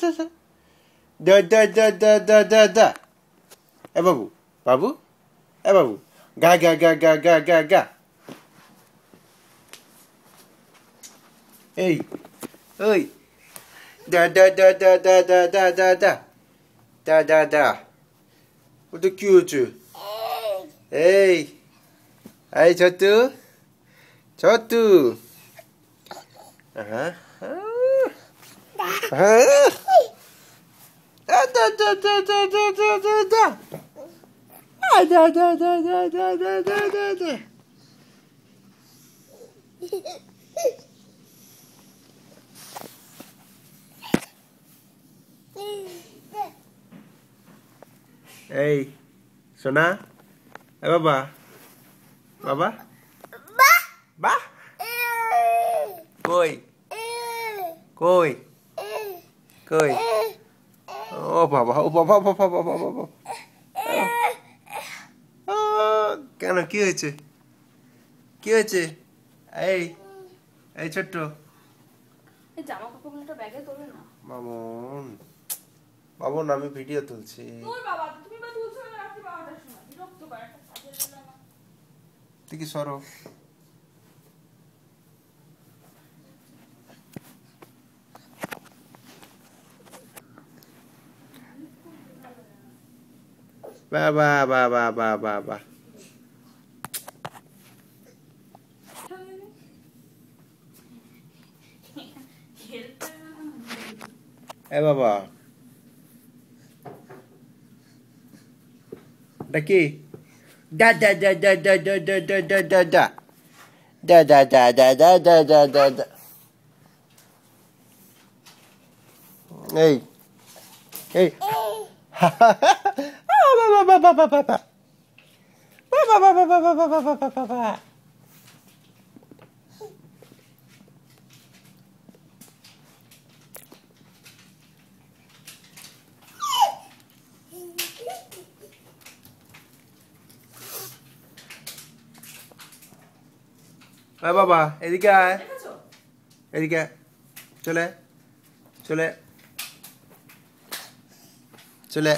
da da da da da da da da da এ বাবু বাবু এ বাবু গা গা গা গা গা গা গা এই ওই da da da da da da da da da da da da ও তো কি হচ্ছে এই এই ছোট্টু ছোট্টু হ্যাঁ হ্যাঁ Hey, Sona, apa ba? Baba? Ba? Ba? Koi. Koi. Koi. ও বাবা ও বাবা বাবা বাবা বাবা কেন কি হয়েছে কি হয়েছে এই এই ছোট্ট জামা কাপড়গুলো আমি ভিডিও তুলছি তোর বাবা তুই কি Ba ba ba ba ba ba ba. Hey ba ba. দা da da da da da da da da da da Da da da da da da da da da. Hey. hey. আরে বাবা এদিকে আয় এদিকে আয় চলে চলে চলে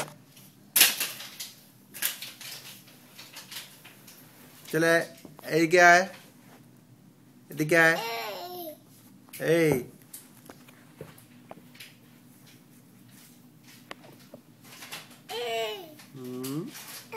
चले ये क्या है ये क्या है ए